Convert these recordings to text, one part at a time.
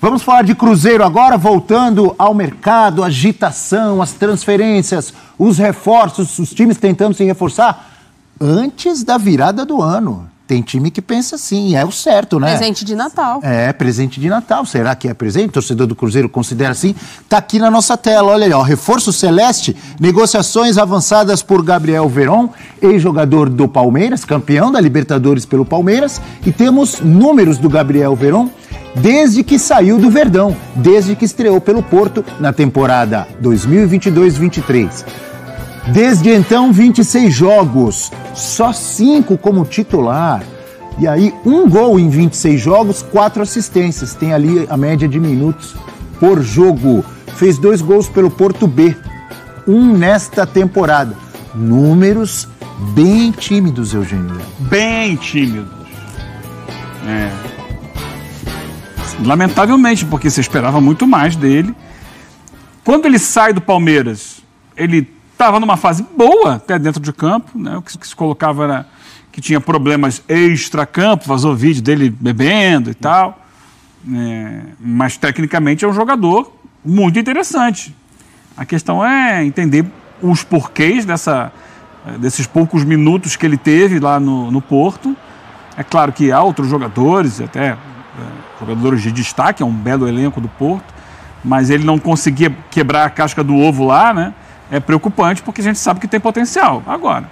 Vamos falar de Cruzeiro agora, voltando ao mercado, agitação, as transferências, os reforços, os times tentando se reforçar antes da virada do ano. Tem time que pensa assim, é o certo, né? Presente de Natal. É, presente de Natal. Será que é presente? O torcedor do Cruzeiro considera assim? Tá aqui na nossa tela, olha aí, ó. Reforço Celeste, negociações avançadas por Gabriel Veron, ex-jogador do Palmeiras, campeão da Libertadores pelo Palmeiras. E temos números do Gabriel Veron desde que saiu do Verdão, desde que estreou pelo Porto na temporada 2022-23. Desde então, 26 jogos, só 5 como titular. E aí, um gol em 26 jogos, quatro assistências. Tem ali a média de minutos por jogo. Fez dois gols pelo Porto B, um nesta temporada. Números bem tímidos, Eugênio. Bem tímidos. É. Lamentavelmente, porque se esperava muito mais dele. Quando ele sai do Palmeiras, ele estava numa fase boa até dentro de campo, né? o que, que se colocava era que tinha problemas extra-campo, vazou vídeo dele bebendo e tal. É, mas tecnicamente é um jogador muito interessante. A questão é entender os porquês dessa, desses poucos minutos que ele teve lá no, no Porto. É claro que há outros jogadores, até jogadores de destaque, é um belo elenco do Porto, mas ele não conseguia quebrar a casca do ovo lá, né? É preocupante porque a gente sabe que tem potencial. Agora,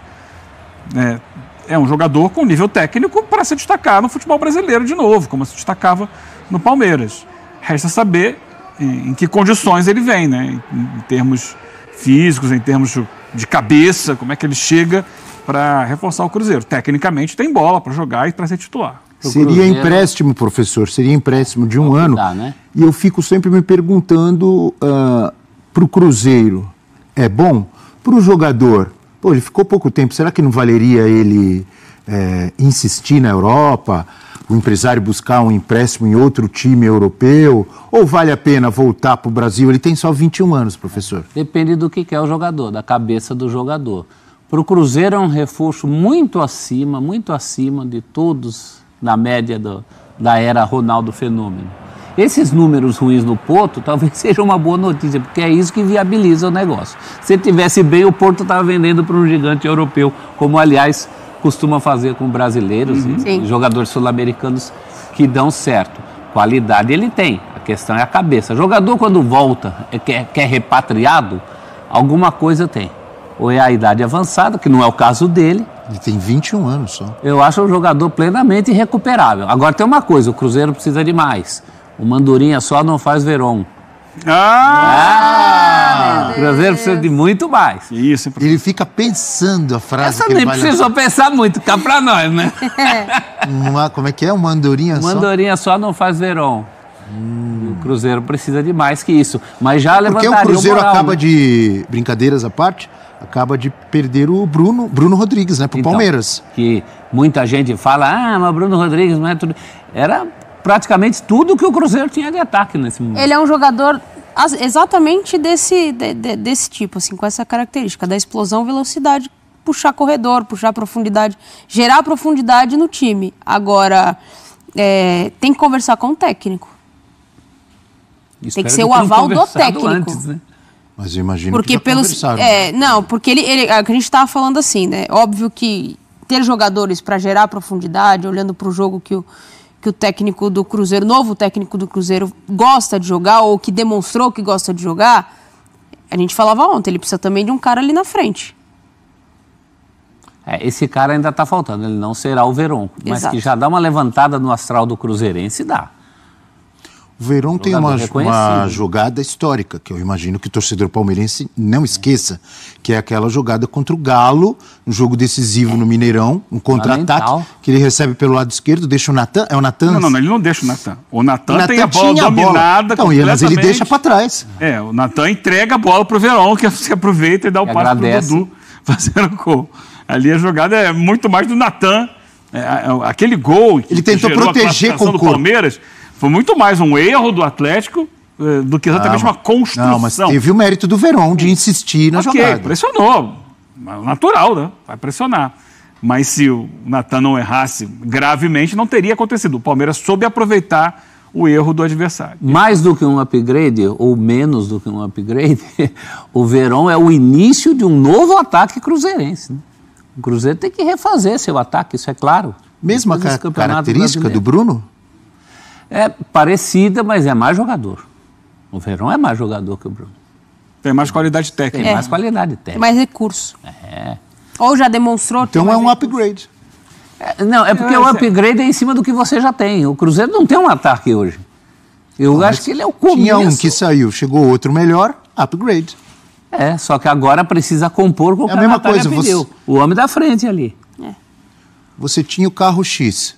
é, é um jogador com nível técnico para se destacar no futebol brasileiro de novo, como se destacava no Palmeiras. Resta saber em, em que condições ele vem, né? Em, em, termos físicos, em termos de cabeça, como é que ele chega para reforçar o Cruzeiro. Tecnicamente tem bola para jogar e para ser titular seria Cruzeiro. empréstimo, professor, seria empréstimo de um Vou ano. né? E eu fico sempre me perguntando uh, ah, para o Cruzeiro, é bom? Para o jogador, pô, ele ficou pouco tempo, será que não valeria ele é, insistir na Europa? O empresário buscar um empréstimo em outro time europeu? Ou vale a pena voltar para o Brasil? Ele tem só 21 anos, professor. Depende do que quer é o jogador, da cabeça do jogador. Para o Cruzeiro é um reforço muito acima, muito acima de todos na média do, da era Ronaldo Fenômeno. Esses números ruins no Porto talvez seja uma boa notícia, porque é isso que viabiliza o negócio. Se tivesse bem, o Porto estava vendendo para um gigante europeu, como aliás costuma fazer com brasileiros uhum. e, jogadores sul-americanos que dão certo. Qualidade ele tem, a questão é a cabeça. Jogador, quando volta, é, quer, quer repatriado, alguma coisa tem. Ou é a idade avançada, que não é o caso dele, ele tem 21 anos só. Eu acho um jogador plenamente recuperável. Agora tem uma coisa, o Cruzeiro precisa de mais. O Mandurinha só não faz Verón. Ah! ah Cruzeiro precisa de muito mais. Isso, Ele fica pensando a frase Essa que nem precisou pensar muito, cá pra nós, né? Uma, como é que é? Uma andorinha só? Uma andorinha só não faz verão. Hum. O Cruzeiro precisa de mais que isso. Mas já levantaria Porque o Cruzeiro o né? moral, acaba né? de, brincadeiras à parte, acaba de perder o Bruno, Bruno Rodrigues, né, pro então, Palmeiras. Que muita gente fala, ah, mas Bruno Rodrigues não é tudo. Era praticamente tudo que o Cruzeiro tinha de ataque nesse momento. Ele é um jogador exatamente desse, de, de, desse tipo, assim, com essa característica da explosão, velocidade, puxar corredor, puxar profundidade, gerar profundidade no time. Agora, é, tem que conversar com o técnico tem que ser o aval do técnico. Antes, né? Mas imagina imagino porque que já pelos, é, né? Não, porque ele, ele, a gente estava falando assim, né? Óbvio que ter jogadores para gerar profundidade, olhando para o jogo que o, que o técnico do Cruzeiro, novo técnico do Cruzeiro, gosta de jogar ou que demonstrou que gosta de jogar, a gente falava ontem, ele precisa também de um cara ali na frente. É, esse cara ainda está faltando, ele não será o Verón, mas Exato. que já dá uma levantada no astral do Cruzeirense, dá. O Verón tem uma, uma, jogada histórica, que eu imagino que o torcedor palmeirense não esqueça, que é aquela jogada contra o Galo, um jogo decisivo no Mineirão, um contra-ataque, que ele recebe pelo lado esquerdo, deixa o Natan. É o Natan? Não, não, ele não deixa o Natan. O Natan tem a bola dominada a bola. Então, mas ele deixa para trás. É, o Natan entrega a bola pro Verón, que se aproveita e dá o e passe agradece. pro Dudu fazendo gol. Ali a jogada é muito mais do Natan. É, é aquele gol que ele tentou proteger com o Palmeiras. Foi muito mais um erro do Atlético eh, do que exatamente ah, não, uma construção. Não, mas teve o mérito do Verón de insistir na okay, jogada. pressionou. Natural, né? Vai pressionar. Mas se o Natan não errasse gravemente, não teria acontecido. O Palmeiras soube aproveitar o erro do adversário. Mais do que um upgrade, ou menos do que um upgrade, o Verón é o início de um novo ataque cruzeirense. Né? O Cruzeiro tem que refazer seu ataque, isso é claro. Mesma ca característica brasileiro. do Bruno? é parecida, mas é mais jogador. O Verão é mais jogador que o Bruno. Tem mais qualidade técnica. Tem é. mais qualidade técnica. Mais recurso. É. Ou já demonstrou. Então é um recurso. upgrade. É, não, é porque é, o é- upgrade é em cima do que você já tem. O Cruzeiro não tem um ataque hoje. Eu Mas acho que ele é o começo. Tinha um que saiu, chegou outro melhor, upgrade. É, só que agora precisa compor com o é a mesma coisa. Você... O homem da frente ali. É. Você tinha o carro X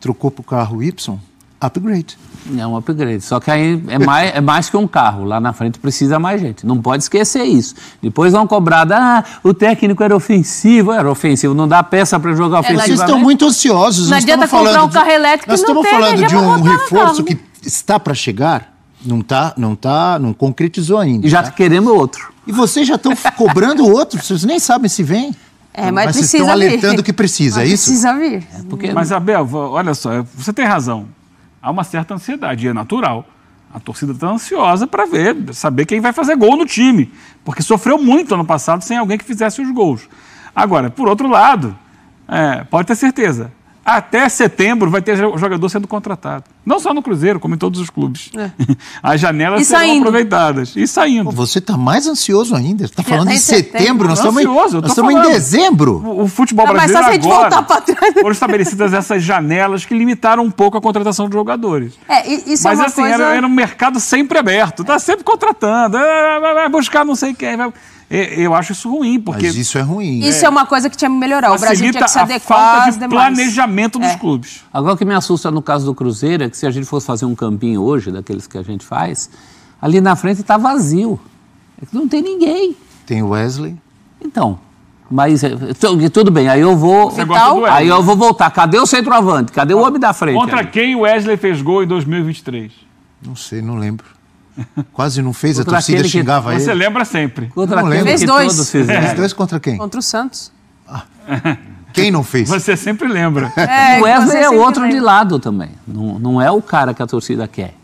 trocou para o carro Y, upgrade. É um upgrade. Só que aí é mais, é mais que um carro. Lá na frente precisa mais gente. Não pode esquecer isso. Depois vão cobrar, ah, o técnico era ofensivo. Era ofensivo, não dá peça para jogar ofensivo. É, vocês estão muito ansiosos. Não adianta comprar um de, carro elétrico Nós estamos falando de um reforço que está para chegar. Não tá, não tá, não concretizou ainda. E já tá? queremos outro. E vocês já estão cobrando outro, vocês nem sabem se vem. É, mas, mas vocês estão alertando vir. que precisa, mas é isso? Precisa vir. É porque... Mas, Abel, olha só, você tem razão. Há uma certa ansiedade, é natural. A torcida está ansiosa para ver, saber quem vai fazer gol no time. Porque sofreu muito ano passado sem alguém que fizesse os gols. Agora, por outro lado, é, pode ter certeza, até setembro vai ter jogador sendo contratado. Não só no Cruzeiro, como em todos os clubes. É. As janelas serão aproveitadas. E saindo. Pô, você está mais ansioso ainda. Você está falando tá em setembro. setembro. Nós, estamos, ansioso, em, nós estamos em dezembro. O, o futebol Não, brasileiro mas só se agora voltar trás. foram estabelecidas essas janelas que limitaram um pouco a contratação de jogadores. É, isso é mas é uma assim, coisa... era, era um mercado sempre aberto. Está sempre contratando. É, vai buscar não sei quem. Vai... Eu acho isso ruim, porque. Mas isso é ruim. Né? Isso é, é uma coisa que tinha que melhorar. O Brasil tinha que se adequar ao falta de planejamento dos é. clubes. Agora, o que me assusta no caso do Cruzeiro é que se a gente fosse fazer um campinho hoje, daqueles que a gente faz, ali na frente está vazio. É que não tem ninguém. Tem Wesley. Então, mas eh, eh, tudo bem, aí eu vou. aí eu vou voltar. Cadê o centroavante? Cadê o homem da frente? Contra aí? quem o Wesley fez gol em 2023? Não sei, não lembro. Quase não fez, contra a torcida xingava que... Você lembra sempre. Contra não lembro. Fez dois. Todos fizeram. Fez dois contra quem? Contra o Santos. Ah. Quem não fez? Você sempre lembra. É, é o Wesley é outro lembra. de lado também. Não, não é o cara que a torcida quer.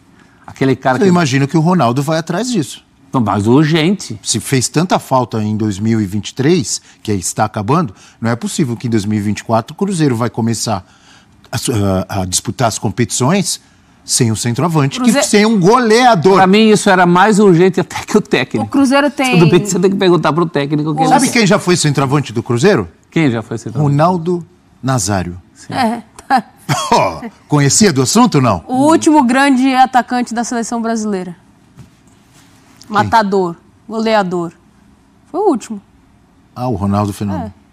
Aquele cara Eu que... imagino que o Ronaldo vai atrás disso. Mas urgente. Se fez tanta falta em 2023, que está acabando, não é possível que em 2024 o Cruzeiro vai começar a, a, a disputar as competições sem o centroavante, Cruzeiro... que sem um goleador. Para mim, isso era mais urgente até que o técnico. O Cruzeiro tem. Tudo bem que você tem que perguntar para o técnico. Sabe é. quem já foi centroavante do Cruzeiro? Quem já foi centroavante? Ronaldo Nazário. Sim. É. oh, conhecia do assunto não? O último grande atacante da seleção brasileira. Quem? Matador, goleador. Foi o último. Ah, o Ronaldo Fenômeno. É.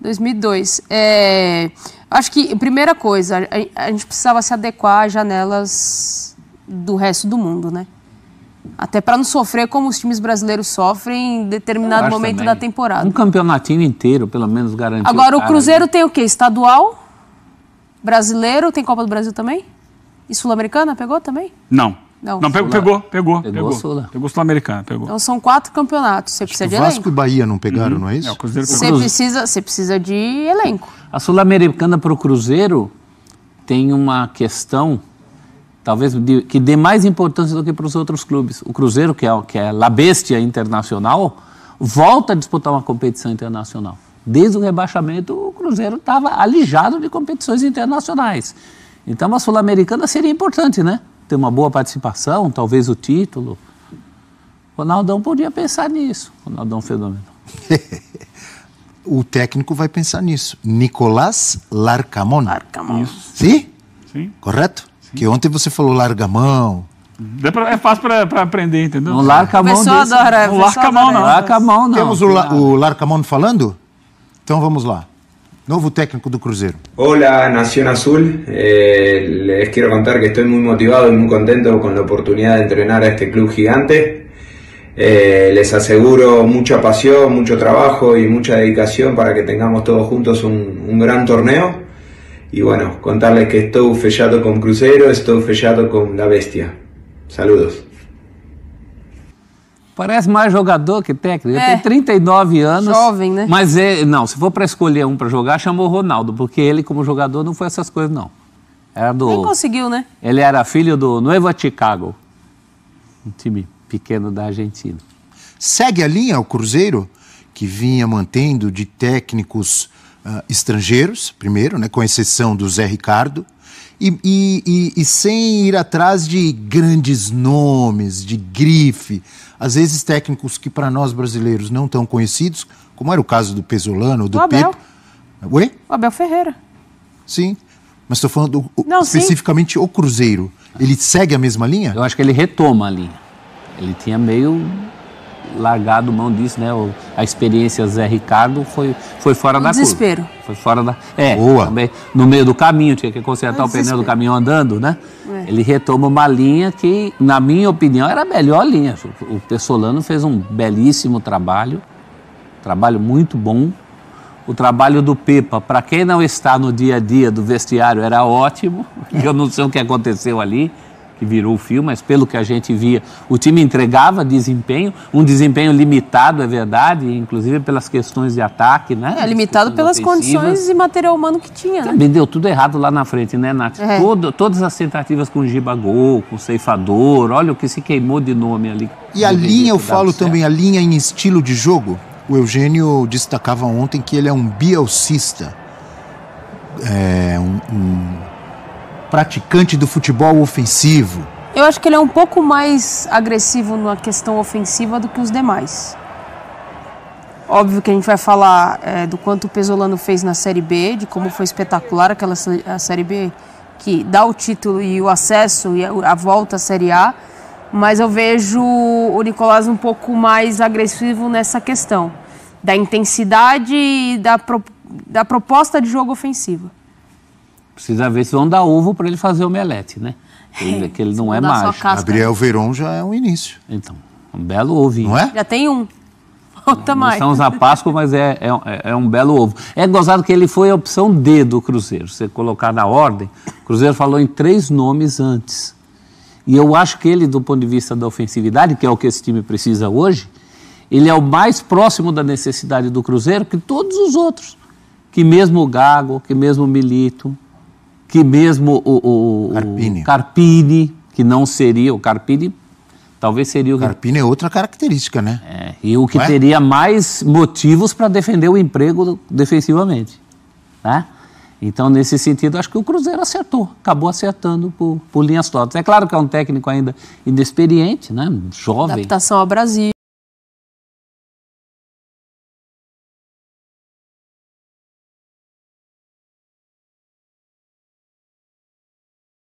2002. É, acho que, primeira coisa, a, a, gente precisava se adequar às janelas do resto do mundo, né? Até para não sofrer como os times brasileiros sofrem em determinado momento também. da temporada. Um campeonatinho inteiro, pelo menos, garante. Agora, o, cara, o Cruzeiro né? tem o quê? Estadual? Brasileiro? Tem Copa do Brasil também? E Sul-Americana pegou também? Não. Não, não pegou, pegou, pegou, pegou. Pegou Sula. Pegou Sul-Americana, pegou. Então são quatro campeonatos. Você precisa de Vasco elenco. Vasco e Bahia não pegaram, uhum. não é isso? É, o Cruzeiro pegou. Você precisa, você precisa de elenco. A Sul-Americana para o Cruzeiro tem uma questão, talvez, de, que dê mais importância do que para os outros clubes. O Cruzeiro, que é, que é La Bestia Internacional, volta a disputar uma competição internacional. Desde o rebaixamento, o Cruzeiro estava alijado de competições internacionais. Então, a Sul-Americana seria importante, né? ter uma boa participação, talvez o título. Ronaldão podia pensar nisso, Ronaldão Fenômeno. o técnico vai pensar nisso. Nicolás Larcamon. Larcamon. Sim? Sim. Correto? Sim. Que ontem você falou largamão. É, é fácil para aprender, entendeu? Não larca O mão Adora, não larca não. não. Temos o, la, o Larcamon falando? Então vamos lá. Nuevo técnico do Cruzeiro. Hola, Nación Azul. Eh, les quiero contar que estoy muy motivado y muy contento con la oportunidad de entrenar a este club gigante. Eh, les aseguro mucha pasión, mucho trabajo y mucha dedicación para que tengamos todos juntos un, gran torneo. Y bueno, contarles que estoy fechado con Cruzeiro, estoy fechado con la Bestia. Saludos. Parece mais jogador que técnico. É. Ele tem 39 anos. Jovem, né? Mas, é, não, se for para escolher um para jogar, chamou o Ronaldo, porque ele, como jogador, não foi essas coisas, não. Era do, Nem conseguiu, né? Ele era filho do Nueva Chicago, um time pequeno da Argentina. Segue a linha o Cruzeiro, que vinha mantendo de técnicos uh, estrangeiros, primeiro, né, com exceção do Zé Ricardo, e, e, e, sem ir atrás de grandes nomes, de grife, às vezes técnicos que para nós brasileiros não tão conhecidos, como era o caso do Pesolano, do o Abel. Pepe. Oi? O Abel Ferreira. Sim, mas estou falando não, especificamente sim. o Cruzeiro. Ele segue a mesma linha? Eu acho que ele retoma a linha. Ele tinha meio largado mão disso, né? O, a experiência Zé Ricardo foi, foi fora um da desespero. curva. Foi fora da. É, Boa. Também, no meio do caminho, tinha que consertar um o pneu do caminhão andando, né? É. Ele retoma uma linha que, na minha opinião, era a melhor linha. O Pessolano fez um belíssimo trabalho, trabalho muito bom. O trabalho do Pepa, para quem não está no dia a dia do vestiário, era ótimo. Eu não sei o que aconteceu ali que virou o fio, mas pelo que a gente via, o time entregava desempenho, um desempenho limitado, é verdade, inclusive pelas questões de ataque, né? É, limitado pelas condições e material humano que tinha, né? Também deu tudo errado lá na frente, né, Nath? É. Todo, todas as tentativas com Giba Gol, com Ceifador, olha o que se queimou de nome ali. E a linha, eu falo também, a linha em estilo de jogo, o Eugênio destacava ontem que ele é um bielcista. É, um, um praticante do futebol ofensivo. Eu acho que ele é um pouco mais agressivo na questão ofensiva do que os demais. Óbvio que a gente vai falar é, do quanto o Pesolano fez na Série B, de como foi espetacular aquela a Série B, que dá o título e o acesso e a volta à Série A, mas eu vejo o Nicolás um pouco mais agressivo nessa questão da intensidade e da, pro, da proposta de jogo ofensiva. Precisa ver se vão dar ovo para ele fazer omelete, né? Ele, é, que ele não é mágico. Gabriel Verón Veron já é um início. Então, um belo ovinho. Não é? Já tem um. Falta não, mais. são os Páscoa, mas é, é, é, um belo ovo. É gozado que ele foi a opção D do Cruzeiro. Você colocar na ordem, o Cruzeiro falou em três nomes antes. E eu acho que ele, do ponto de vista da ofensividade, que é o que esse time precisa hoje, ele é o mais próximo da necessidade do Cruzeiro que todos os outros. Que mesmo o Gago, que mesmo o Milito, que mesmo o, o, Carpini. o Carpini, que não seria o Carpini, talvez seria o Carpini é outra característica, né? É, e o que é? teria mais motivos para defender o emprego defensivamente, né? Então, nesse sentido, acho que o Cruzeiro acertou, acabou acertando por, por linhas tortas. É claro que é um técnico ainda inexperiente, né? jovem. Adaptação ao Brasil.